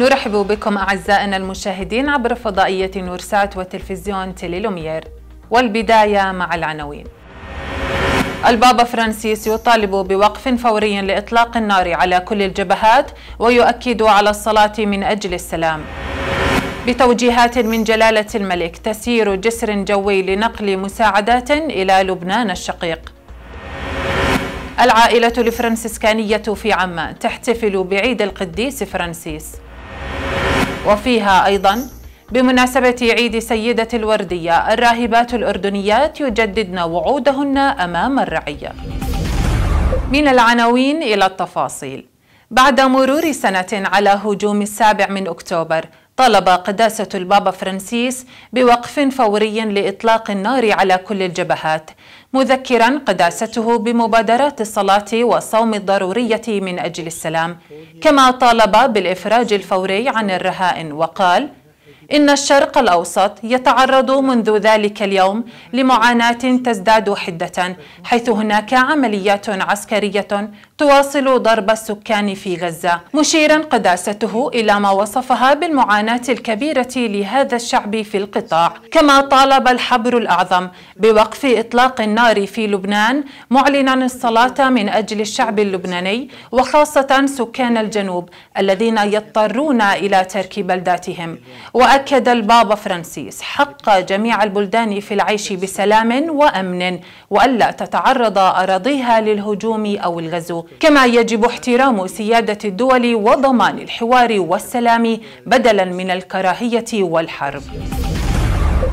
نرحب بكم أعزائنا المشاهدين عبر فضائية نورسات وتلفزيون تيلي لومير والبداية مع العناوين البابا فرانسيس يطالب بوقف فوري لإطلاق النار على كل الجبهات ويؤكد على الصلاة من أجل السلام بتوجيهات من جلالة الملك تسير جسر جوي لنقل مساعدات إلى لبنان الشقيق العائلة الفرنسيسكانية في عمان تحتفل بعيد القديس فرانسيس وفيها أيضا بمناسبة عيد سيدة الوردية الراهبات الأردنيات يجددن وعودهن أمام الرعية من العناوين إلى التفاصيل بعد مرور سنة على هجوم السابع من أكتوبر طلب قداسة البابا فرانسيس بوقف فوري لإطلاق النار على كل الجبهات مذكرا قداسته بمبادرات الصلاة والصوم الضرورية من أجل السلام كما طالب بالإفراج الفوري عن الرهائن وقال إن الشرق الأوسط يتعرض منذ ذلك اليوم لمعاناة تزداد حدة حيث هناك عمليات عسكرية تواصل ضرب السكان في غزة مشيرا قداسته إلى ما وصفها بالمعاناة الكبيرة لهذا الشعب في القطاع كما طالب الحبر الأعظم بوقف إطلاق النار في لبنان معلنا الصلاة من أجل الشعب اللبناني وخاصة سكان الجنوب الذين يضطرون إلى ترك بلداتهم وأكد أكد البابا فرانسيس حق جميع البلدان في العيش بسلام وأمن وألا تتعرض أراضيها للهجوم أو الغزو كما يجب احترام سيادة الدول وضمان الحوار والسلام بدلا من الكراهية والحرب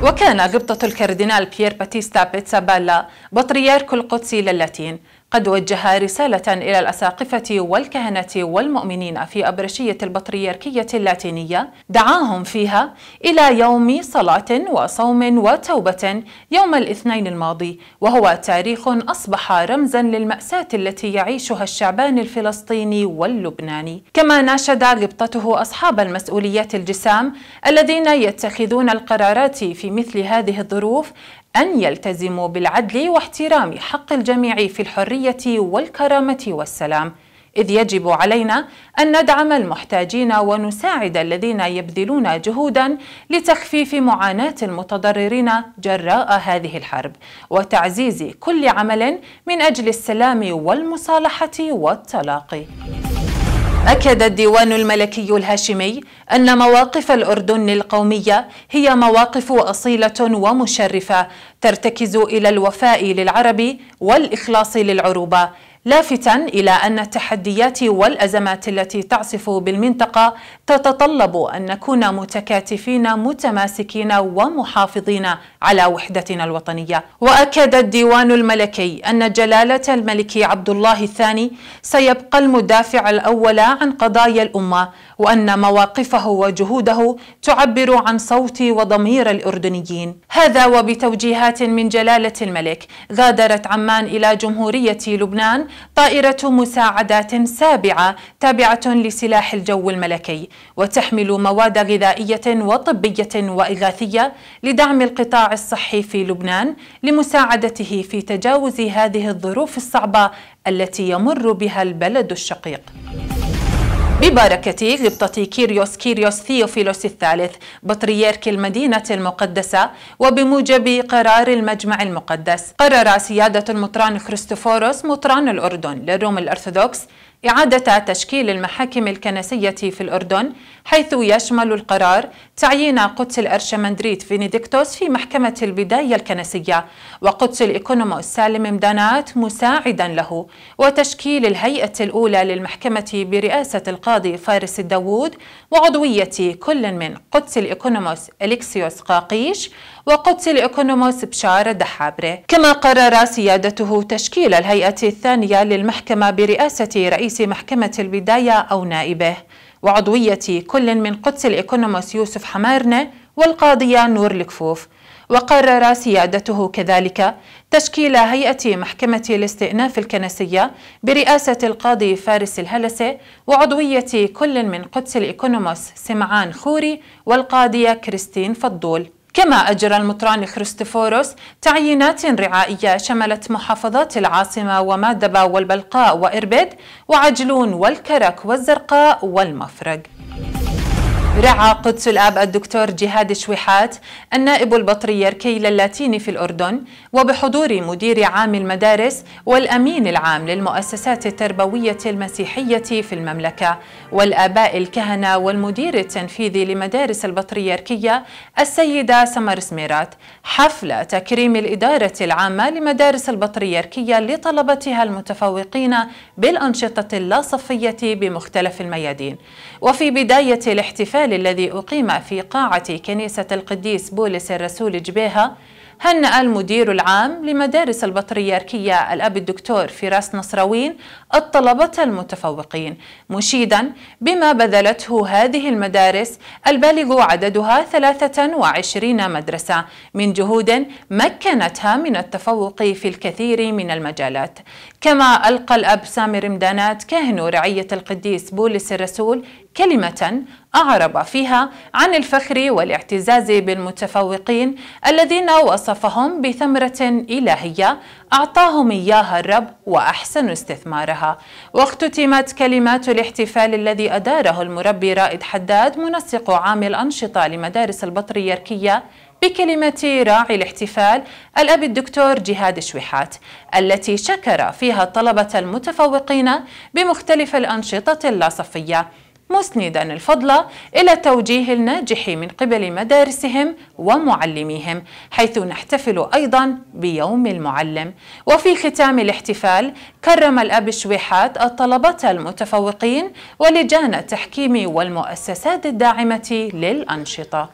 وكان قبطة الكاردينال بيير باتيستا بيتسابالا بطريرك القدس للاتين قد وجه رسالة إلى الأساقفة والكهنة والمؤمنين في أبرشية البطريركية اللاتينية دعاهم فيها إلى يوم صلاة وصوم وتوبة يوم الاثنين الماضي وهو تاريخ أصبح رمزا للمأساة التي يعيشها الشعبان الفلسطيني واللبناني كما ناشد غبطته أصحاب المسؤوليات الجسام الذين يتخذون القرارات في مثل هذه الظروف أن يلتزموا بالعدل واحترام حق الجميع في الحرية والكرامة والسلام إذ يجب علينا أن ندعم المحتاجين ونساعد الذين يبذلون جهودا لتخفيف معاناة المتضررين جراء هذه الحرب وتعزيز كل عمل من أجل السلام والمصالحة والتلاقي أكد الديوان الملكي الهاشمي أن مواقف الأردن القومية هي مواقف أصيلة ومشرفة ترتكز إلى الوفاء للعرب والإخلاص للعروبة لافتا إلى أن التحديات والأزمات التي تعصف بالمنطقة تتطلب أن نكون متكاتفين متماسكين ومحافظين على وحدتنا الوطنية وأكد الديوان الملكي أن جلالة الملك عبد الله الثاني سيبقى المدافع الأول عن قضايا الأمة وأن مواقفه وجهوده تعبر عن صوت وضمير الأردنيين هذا وبتوجيهات من جلالة الملك غادرت عمان إلى جمهورية لبنان طائرة مساعدات سابعة تابعة لسلاح الجو الملكي وتحمل مواد غذائية وطبية وإغاثية لدعم القطاع الصحي في لبنان لمساعدته في تجاوز هذه الظروف الصعبة التي يمر بها البلد الشقيق ببركة غبطة كيريوس كيريوس ثيوفيلوس الثالث بطريرك المدينة المقدسة وبموجب قرار المجمع المقدس قرر سيادة المطران كريستوفوروس مطران الأردن للروم الأرثوذكس إعادة تشكيل المحاكم الكنسية في الأردن حيث يشمل القرار تعيين قدس الأرشمندريت فينيديكتوس في محكمة البداية الكنسية وقدس الإيكونوموس سالم مدانات مساعدا له وتشكيل الهيئة الأولى للمحكمة برئاسة القاضي فارس الداوود وعضوية كل من قدس الإيكونوموس إليكسيوس قاقيش وقدس الإيكونوموس بشار دحابرة كما قرر سيادته تشكيل الهيئة الثانية للمحكمة برئاسة رئيس محكمة البداية أو نائبه وعضوية كل من قدس الإيكونوموس يوسف حمارنة والقاضية نور الكفوف وقرر سيادته كذلك تشكيل هيئة محكمة الاستئناف الكنسية برئاسة القاضي فارس الهلسة وعضوية كل من قدس الإيكونوموس سمعان خوري والقاضية كريستين فضول كما أجرى المطران كريستوفوروس تعيينات رعائية شملت محافظات العاصمة ومادبا والبلقاء وإربد وعجلون والكرك والزرقاء والمفرق رعى قدس الآب الدكتور جهاد شويحات النائب البطريركي الكيل اللاتيني في الأردن وبحضور مدير عام المدارس والأمين العام للمؤسسات التربوية المسيحية في المملكة والآباء الكهنة والمدير التنفيذي لمدارس البطريركية السيدة سمر سميرات حفل تكريم الإدارة العامة لمدارس البطريركية لطلبتها المتفوقين بالأنشطة اللاصفية بمختلف الميادين وفي بداية الاحتفال الاحتفال الذي أقيم في قاعة كنيسة القديس بولس الرسول جبيها هنأ المدير العام لمدارس البطريركية الأب الدكتور فراس نصراوين الطلبة المتفوقين مشيدا بما بذلته هذه المدارس البالغ عددها 23 مدرسة من جهود مكنتها من التفوق في الكثير من المجالات كما ألقى الأب سامر مدانات كاهن رعية القديس بولس الرسول كلمة أعرب فيها عن الفخر والاعتزاز بالمتفوقين الذين وصفهم بثمرة إلهية أعطاهم إياها الرب وأحسن استثمارها واختتمت كلمات الاحتفال الذي أداره المربي رائد حداد منسق عام الأنشطة لمدارس البطريركية بكلمة راعي الاحتفال الأب الدكتور جهاد شويحات التي شكر فيها الطلبة المتفوقين بمختلف الأنشطة اللاصفية مسندا الفضل إلى توجيه الناجح من قبل مدارسهم ومعلميهم حيث نحتفل أيضا بيوم المعلم وفي ختام الاحتفال كرم الأب الشويحات الطلبة المتفوقين ولجان التحكيم والمؤسسات الداعمة للأنشطة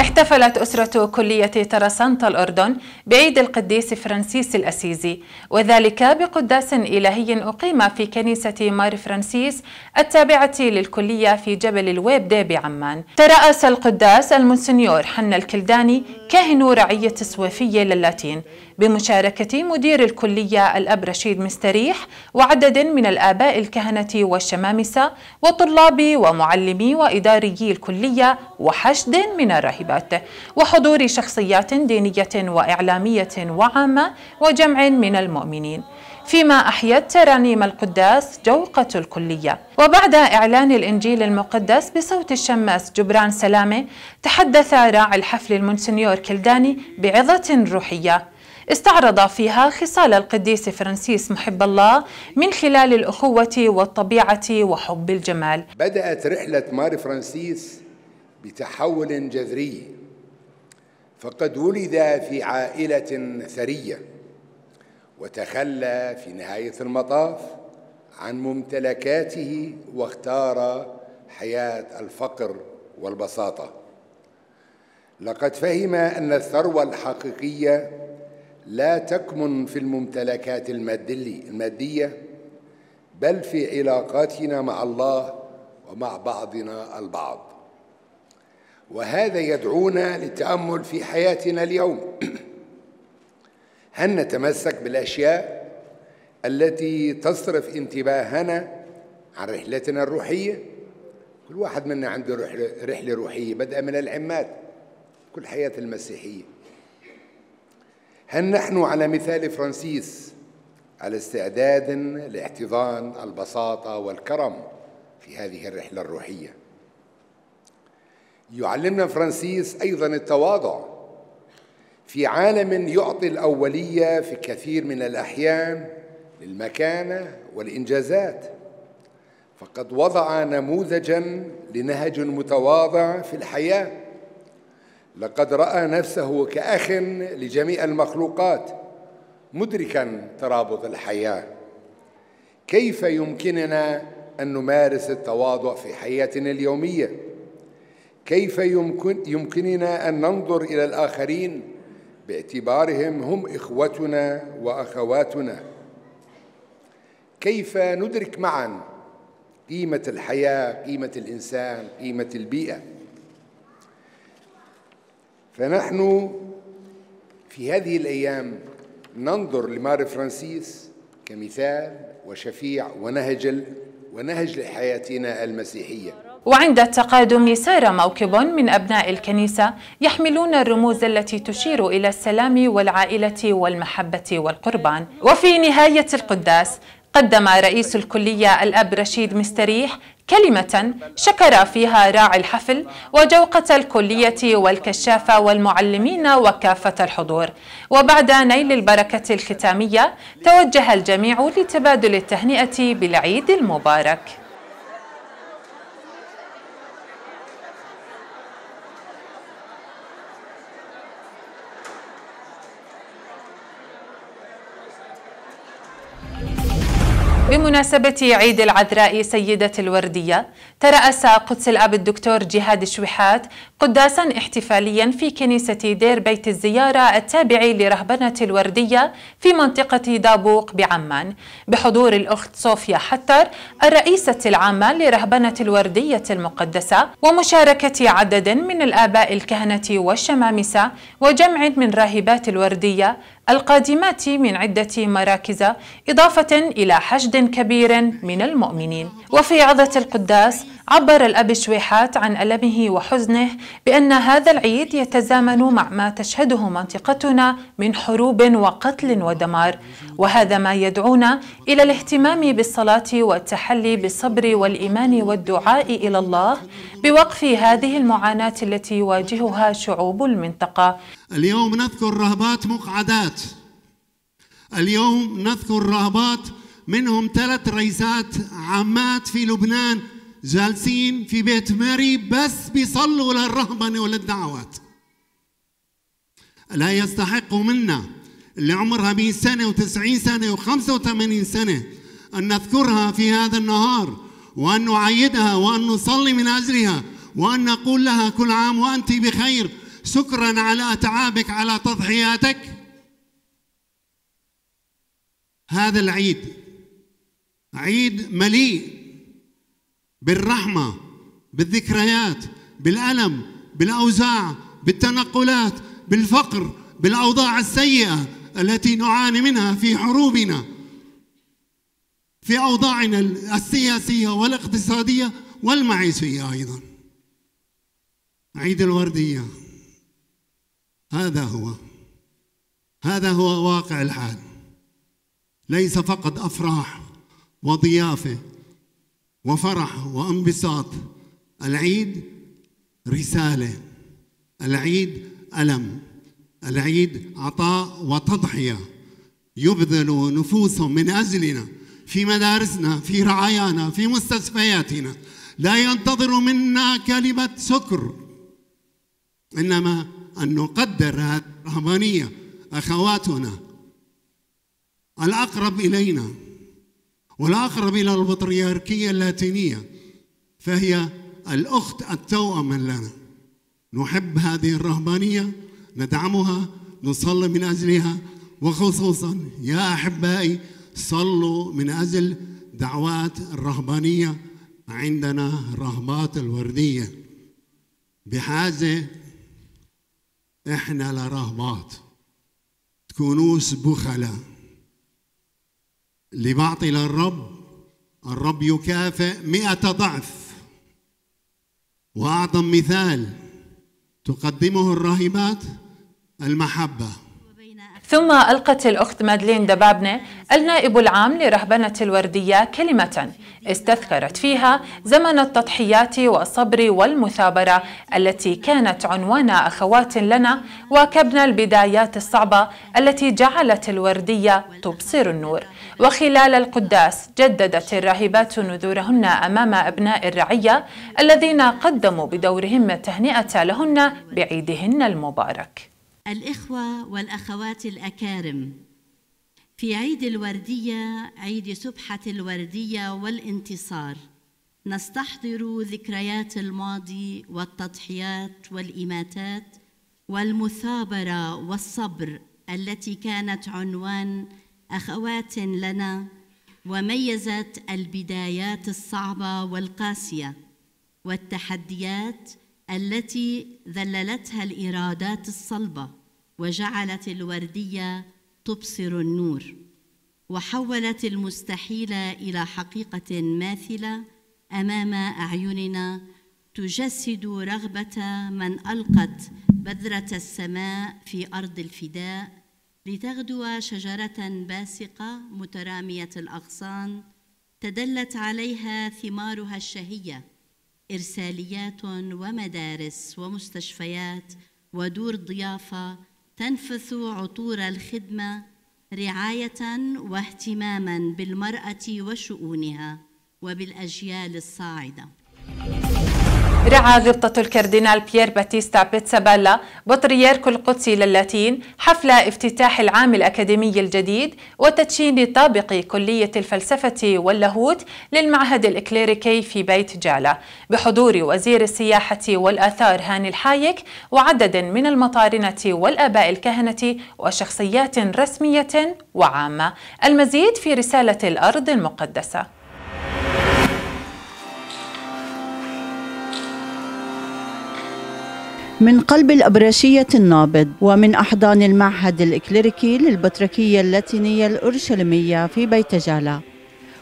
احتفلت أسرة كلية ترسانت الأردن بعيد القديس فرانسيس الأسيزي وذلك بقداس إلهي أقيم في كنيسة مار فرانسيس التابعة للكلية في جبل دي بعمان ترأس القداس المنسنيور حنا الكلداني كاهن رعية سويفية للاتين بمشاركة مدير الكلية الأب رشيد مستريح وعدد من الآباء الكهنة والشمامسة وطلاب ومعلمي وإداريي الكلية وحشد من الراهبات وحضور شخصيات دينية وإعلامية وعامة وجمع من المؤمنين فيما أحيت ترانيم القداس جوقة الكلية وبعد إعلان الإنجيل المقدس بصوت الشماس جبران سلامة تحدث راعي الحفل المونسنيور كلداني بعظة روحية استعرض فيها خصال القديس فرانسيس محب الله من خلال الأخوة والطبيعة وحب الجمال بدأت رحلة ماري فرانسيس بتحول جذري فقد ولد في عائلة ثرية وتخلى في نهاية المطاف عن ممتلكاته واختار حياة الفقر والبساطة لقد فهم أن الثروة الحقيقية لا تكمن في الممتلكات المادية بل في علاقاتنا مع الله ومع بعضنا البعض وهذا يدعونا للتأمل في حياتنا اليوم هل نتمسك بالأشياء التي تصرف انتباهنا عن رحلتنا الروحية كل واحد منا عنده رحلة روحية بدءا من العماد كل حياة المسيحية هل نحن على مثال فرانسيس على استعداد لاحتضان البساطه والكرم في هذه الرحله الروحيه يعلمنا فرانسيس ايضا التواضع في عالم يعطي الاوليه في كثير من الاحيان للمكانه والانجازات فقد وضع نموذجا لنهج متواضع في الحياه لقد راى نفسه كاخ لجميع المخلوقات مدركا ترابط الحياه كيف يمكننا ان نمارس التواضع في حياتنا اليوميه كيف يمكن يمكننا ان ننظر الى الاخرين باعتبارهم هم اخوتنا واخواتنا كيف ندرك معا قيمه الحياه قيمه الانسان قيمه البيئه فنحن في هذه الأيام ننظر لماري فرانسيس كمثال وشفيع ونهج ونهج لحياتنا المسيحيه وعند التقادم سار موكب من أبناء الكنيسة يحملون الرموز التي تشير إلى السلام والعائلة والمحبة والقربان وفي نهاية القداس قدم رئيس الكلية الأب رشيد مستريح كلمة شكر فيها راعي الحفل وجوقة الكلية والكشافة والمعلمين وكافة الحضور وبعد نيل البركة الختامية توجه الجميع لتبادل التهنئة بالعيد المبارك بمناسبة عيد العذراء سيدة الوردية ترأس قدس الأب الدكتور جهاد شويحات قداسا احتفاليا في كنيسة دير بيت الزيارة التابع لرهبنة الوردية في منطقة دابوق بعمان بحضور الأخت صوفيا حتر الرئيسة العامة لرهبنة الوردية المقدسة ومشاركة عدد من الآباء الكهنة والشمامسة وجمع من راهبات الوردية القادمات من عدة مراكز إضافة إلى حشد كبير من المؤمنين وفي عظة القداس عبر الأب شويحات عن ألمه وحزنه بأن هذا العيد يتزامن مع ما تشهده منطقتنا من حروب وقتل ودمار وهذا ما يدعونا إلى الاهتمام بالصلاة والتحلي بالصبر والإيمان والدعاء إلى الله بوقف هذه المعاناة التي يواجهها شعوب المنطقة اليوم نذكر رهبات مقعدات اليوم نذكر رهبات منهم ثلاث ريسات عمات في لبنان جالسين في بيت ماري بس بيصلوا للرهبنة وللدعوات لا يستحق منا اللي عمرها 100 سنة و90 سنة و85 سنة أن نذكرها في هذا النهار وأن نعيدها وأن نصلي من أجلها وأن نقول لها كل عام وأنت بخير شكرا على تعبك على تضحياتك هذا العيد عيد مليء بالرحمه بالذكريات بالالم بالاوزاع بالتنقلات بالفقر بالاوضاع السيئه التي نعاني منها في حروبنا في اوضاعنا السياسيه والاقتصاديه والمعيشيه ايضا عيد الورديه هذا هو هذا هو واقع الحال ليس فقط افراح وضيافه وفرح وانبساط العيد رساله العيد الم العيد عطاء وتضحيه يبذل نفوسهم من اجلنا في مدارسنا في رعايانا في مستشفياتنا لا ينتظر منا كلمه شكر انما أن نقدر هذه الرهبانية أخواتنا الأقرب إلينا والأقرب إلى البطريركية اللاتينية فهي الأخت التوأم لنا نحب هذه الرهبانية ندعمها نصلي من أجلها وخصوصا يا أحبائي صلوا من أجل دعوات الرهبانية عندنا رهبات الوردية بحاجة احنا لا رهبات تكونوش بخلاء اللي بعطي للرب الرب يكافئ مئة ضعف وأعظم مثال تقدمه الراهبات المحبة ثم ألقت الأخت مادلين دبابنة النائب العام لرهبنة الوردية كلمة استذكرت فيها زمن التضحيات والصبر والمثابرة التي كانت عنوان أخوات لنا وكبنا البدايات الصعبة التي جعلت الوردية تبصر النور وخلال القداس جددت الراهبات نذورهن أمام أبناء الرعية الذين قدموا بدورهم التهنئة لهن بعيدهن المبارك الإخوة والأخوات الأكارم في عيد الوردية عيد سبحة الوردية والانتصار نستحضر ذكريات الماضي والتضحيات والإماتات والمثابرة والصبر التي كانت عنوان أخوات لنا وميزت البدايات الصعبة والقاسية والتحديات التي ذللتها الإرادات الصلبة وجعلت الوردية تبصر النور وحولت المستحيل إلى حقيقة ماثلة أمام أعيننا تجسد رغبة من ألقت بذرة السماء في أرض الفداء لتغدو شجرة باسقة مترامية الأغصان تدلت عليها ثمارها الشهية إرساليات ومدارس ومستشفيات ودور ضيافة تنفث عطور الخدمة رعاية واهتماما بالمرأة وشؤونها وبالأجيال الصاعدة. رعى غبطة الكاردينال بيير باتيستا بيتسابالا بطريرك القدسي للاتين حفل افتتاح العام الأكاديمي الجديد وتدشين طابق كلية الفلسفة واللاهوت للمعهد الإكليريكي في بيت جالا بحضور وزير السياحة والآثار هاني الحايك وعدد من المطارنة والآباء الكهنة وشخصيات رسمية وعامة المزيد في رسالة الأرض المقدسة من قلب الأبرشية النابض ومن أحضان المعهد الإكليريكي للبطركية اللاتينية الأورشليمية في بيت جالا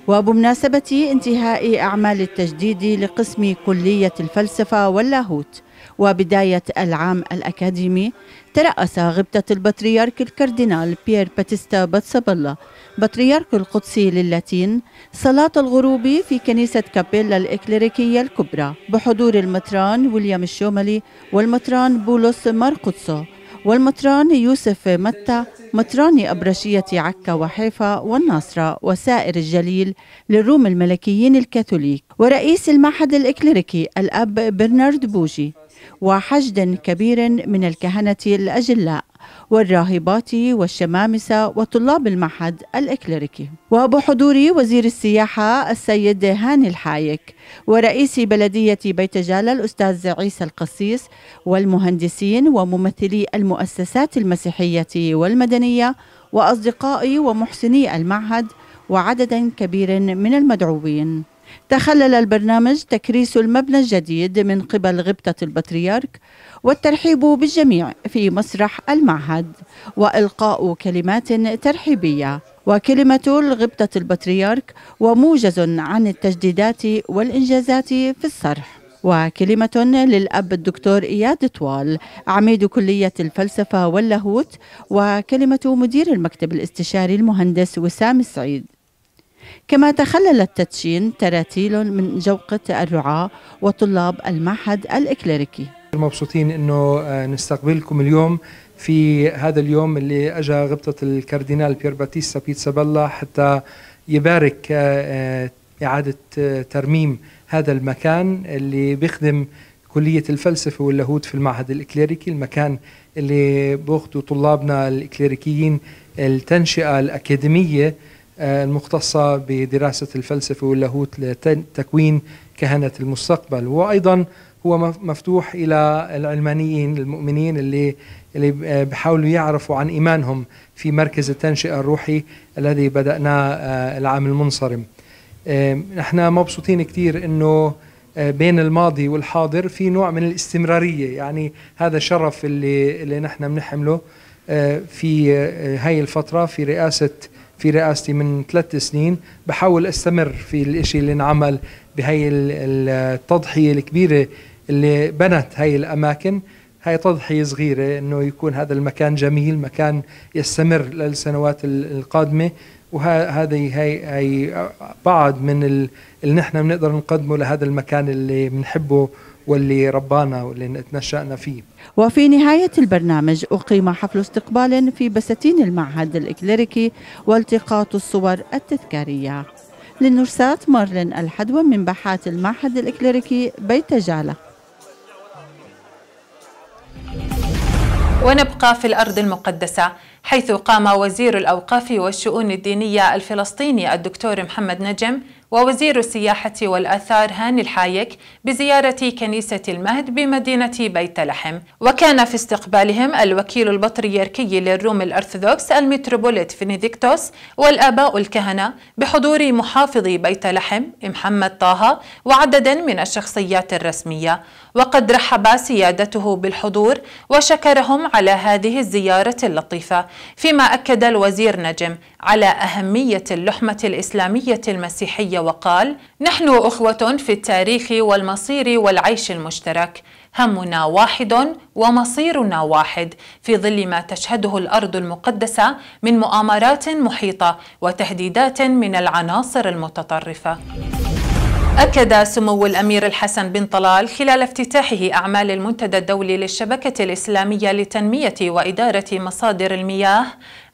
وبمناسبة انتهاء أعمال التجديد لقسم كلية الفلسفة واللاهوت وبداية العام الأكاديمي ترأس غبطة البطريرك الكاردينال بيير باتيستا باتسابلا بطريرك القدسي للاتين صلاة الغروب في كنيسة كابيلا الإكليريكية الكبرى بحضور المطران ويليام الشوملي والمطران بولس مارقدسو والمطران يوسف متى مطران أبرشية عكا وحيفا والناصرة وسائر الجليل للروم الملكيين الكاثوليك ورئيس المعهد الإكليريكي الأب برنارد بوجي وحشد كبير من الكهنة الأجلاء والراهبات والشمامسة وطلاب المعهد الإكليريكي وبحضور وزير السياحة السيد هاني الحايك ورئيس بلدية بيت جالة الأستاذ عيسى القصيص والمهندسين وممثلي المؤسسات المسيحية والمدنية وأصدقائي ومحسني المعهد وعدد كبير من المدعوين تخلل البرنامج تكريس المبنى الجديد من قبل غبطة البطريرك والترحيب بالجميع في مسرح المعهد وإلقاء كلمات ترحيبية وكلمة الغبطة البطريرك وموجز عن التجديدات والإنجازات في الصرح وكلمة للأب الدكتور إياد طوال عميد كلية الفلسفة واللاهوت وكلمة مدير المكتب الاستشاري المهندس وسام السعيد كما تخلل التدشين تراتيل من جوقة الرعاة وطلاب المعهد الإكليريكي مبسوطين انه آه، نستقبلكم اليوم في هذا اليوم اللي اجى غبطه الكاردينال بيير باتيستا بيتسابلا حتى يبارك آه، آه، اعاده ترميم هذا المكان اللي بيخدم كلية الفلسفة واللاهوت في المعهد الإكليريكي المكان اللي باخذوا طلابنا الإكليريكيين التنشئة الأكاديمية المختصة بدراسة الفلسفة واللاهوت لتكوين كهنة المستقبل وأيضا هو مفتوح إلى العلمانيين المؤمنين اللي اللي بحاولوا يعرفوا عن إيمانهم في مركز التنشئة الروحي الذي بدأناه آه، العام المنصرم آه، نحن مبسوطين كثير أنه آه، بين الماضي والحاضر في نوع من الاستمرارية يعني هذا الشرف اللي, اللي نحن بنحمله في هاي الفترة في رئاسة في رئاستي من ثلاث سنين بحاول استمر في الإشي اللي انعمل بهي التضحية الكبيرة اللي بنت هاي الأماكن هاي تضحية صغيرة أنه يكون هذا المكان جميل مكان يستمر للسنوات القادمة وهذه هي, هي بعض من اللي نحن بنقدر نقدمه لهذا المكان اللي بنحبه واللي ربانا واللي تنشأنا فيه وفي نهاية البرنامج أقيم حفل استقبال في بساتين المعهد الإكليريكي والتقاط الصور التذكارية لنرسات مارلين الحدوى من باحات المعهد الإكليريكي بيت جالة ونبقى في الأرض المقدسة حيث قام وزير الأوقاف والشؤون الدينية الفلسطيني الدكتور محمد نجم ووزير السياحة والأثار هاني الحايك بزيارة كنيسة المهد بمدينة بيت لحم وكان في استقبالهم الوكيل البطريركي للروم الأرثوذكس المتروبوليت فينيديكتوس والآباء الكهنة بحضور محافظ بيت لحم محمد طه وعدد من الشخصيات الرسمية وقد رحب سيادته بالحضور وشكرهم على هذه الزيارة اللطيفة فيما أكد الوزير نجم على أهمية اللحمة الإسلامية المسيحية وقال نحن أخوة في التاريخ والمصير والعيش المشترك همنا واحد ومصيرنا واحد في ظل ما تشهده الارض المقدسه من مؤامرات محيطه وتهديدات من العناصر المتطرفه أكد سمو الأمير الحسن بن طلال خلال افتتاحه أعمال المنتدى الدولي للشبكة الإسلامية لتنمية وإدارة مصادر المياه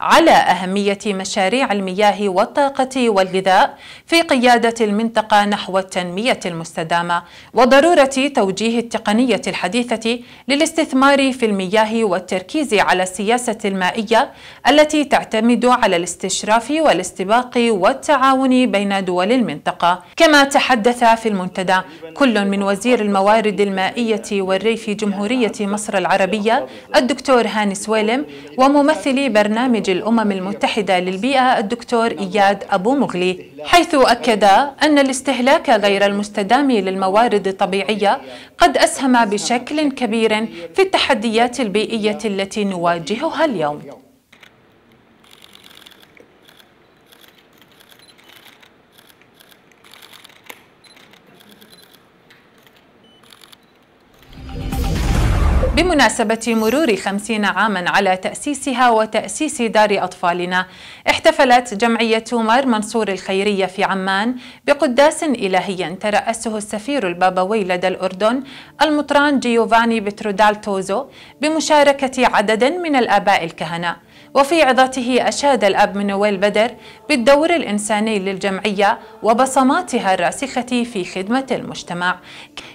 على أهمية مشاريع المياه والطاقة والغذاء في قيادة المنطقة نحو التنمية المستدامة وضرورة توجيه التقنية الحديثة للاستثمار في المياه والتركيز على السياسة المائية التي تعتمد على الاستشراف والاستباق والتعاون بين دول المنطقة كما تحدث حدث في المنتدى كل من وزير الموارد المائية والريف جمهورية مصر العربية الدكتور هاني سويلم وممثلي برنامج الأمم المتحدة للبيئة الدكتور إياد أبو مغلي حيث أكد أن الاستهلاك غير المستدام للموارد الطبيعية قد أسهم بشكل كبير في التحديات البيئية التي نواجهها اليوم بمناسبة مرور خمسين عاما على تأسيسها وتأسيس دار أطفالنا احتفلت جمعية مار منصور الخيرية في عمان بقداس إلهي ترأسه السفير البابوي لدى الأردن المطران جيوفاني بترودال توزو بمشاركة عدد من الآباء الكهنة وفي عظته أشاد الأب منويل بدر بالدور الإنساني للجمعية وبصماتها الراسخة في خدمة المجتمع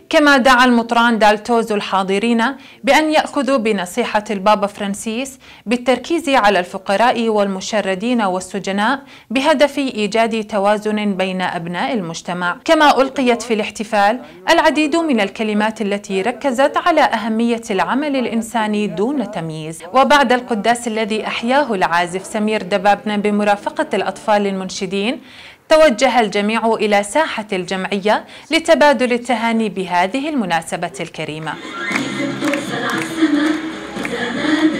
كما دعا المطران دالتوزو الحاضرين بأن يأخذوا بنصيحة البابا فرانسيس بالتركيز على الفقراء والمشردين والسجناء بهدف إيجاد توازن بين أبناء المجتمع كما ألقيت في الاحتفال العديد من الكلمات التي ركزت على أهمية العمل الإنساني دون تمييز وبعد القداس الذي أحياه العازف سمير دبابنا بمرافقة الأطفال المنشدين توجه الجميع إلى ساحة الجمعية لتبادل التهاني بهذه المناسبة الكريمة كيف بتوصل عالسما إذا ما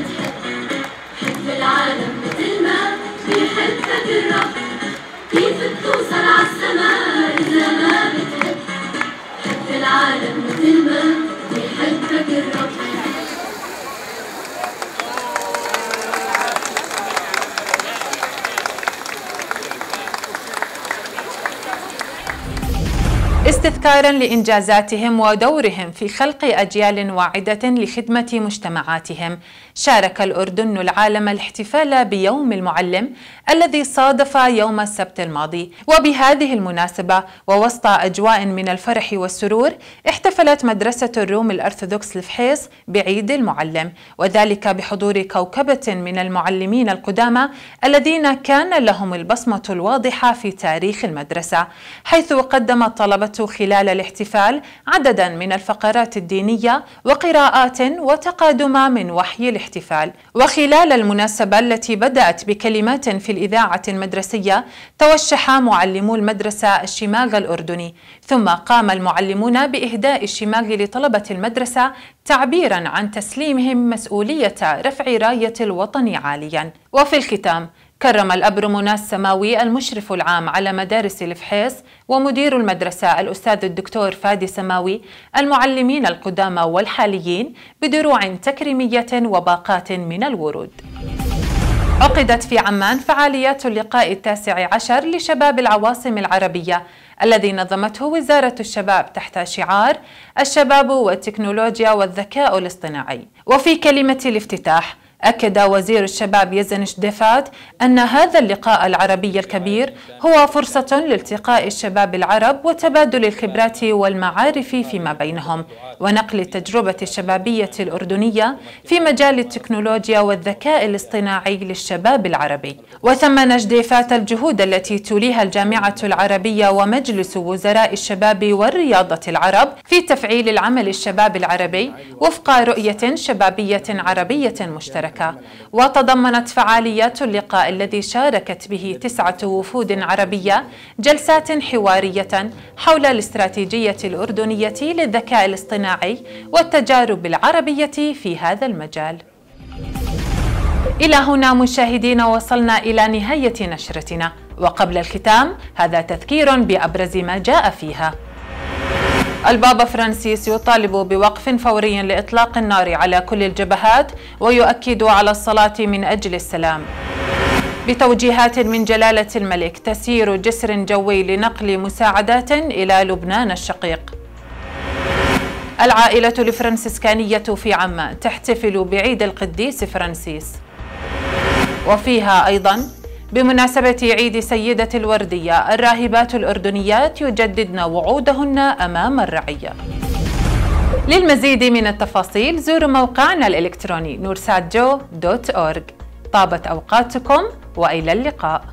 بتحب حب العالم واستذكارا لإنجازاتهم ودورهم في خلق أجيال واعدة لخدمة مجتمعاتهم شارك الأردن العالم الاحتفال بيوم المعلم الذي صادف يوم السبت الماضي وبهذه المناسبة ووسط أجواء من الفرح والسرور احتفلت مدرسة الروم الأرثوذكس الفحيص بعيد المعلم وذلك بحضور كوكبة من المعلمين القدامى الذين كان لهم البصمة الواضحة في تاريخ المدرسة حيث قدم الطلبة خلال الاحتفال عددا من الفقرات الدينية وقراءات وتقادم من وحي الاحتفال الاحتفال وخلال المناسبة التي بدأت بكلمات في الإذاعة المدرسية توشح معلمو المدرسة الشماغ الأردني ثم قام المعلمون بإهداء الشماغ لطلبة المدرسة تعبيرا عن تسليمهم مسؤولية رفع راية الوطن عاليا وفي الختام كرم الأب رموناس سماوي المشرف العام على مدارس الفحيص ومدير المدرسة الأستاذ الدكتور فادي سماوي المعلمين القدامى والحاليين بدروع تكريمية وباقات من الورود عقدت في عمان فعاليات اللقاء التاسع عشر لشباب العواصم العربية الذي نظمته وزارة الشباب تحت شعار الشباب والتكنولوجيا والذكاء الاصطناعي وفي كلمة الافتتاح أكد وزير الشباب يزن شدفات أن هذا اللقاء العربي الكبير هو فرصة لالتقاء الشباب العرب وتبادل الخبرات والمعارف فيما بينهم ونقل التجربة الشبابية الأردنية في مجال التكنولوجيا والذكاء الاصطناعي للشباب العربي وثمن شديفات الجهود التي توليها الجامعة العربية ومجلس وزراء الشباب والرياضة العرب في تفعيل العمل الشباب العربي وفق رؤية شبابية عربية مشتركة المملكة وتضمنت فعاليات اللقاء الذي شاركت به تسعة وفود عربية جلسات حوارية حول الاستراتيجية الأردنية للذكاء الاصطناعي والتجارب العربية في هذا المجال إلى هنا مشاهدينا وصلنا إلى نهاية نشرتنا وقبل الختام هذا تذكير بأبرز ما جاء فيها البابا فرانسيس يطالب بوقف فوري لإطلاق النار على كل الجبهات ويؤكد على الصلاة من أجل السلام بتوجيهات من جلالة الملك تسير جسر جوي لنقل مساعدات إلى لبنان الشقيق العائلة الفرنسيسكانية في عمان تحتفل بعيد القديس فرانسيس وفيها أيضا بمناسبة عيد سيدة الوردية الراهبات الأردنيات يجددن وعودهن أمام الرعية للمزيد من التفاصيل زوروا موقعنا الإلكتروني دوت nursatjo.org طابت أوقاتكم وإلى اللقاء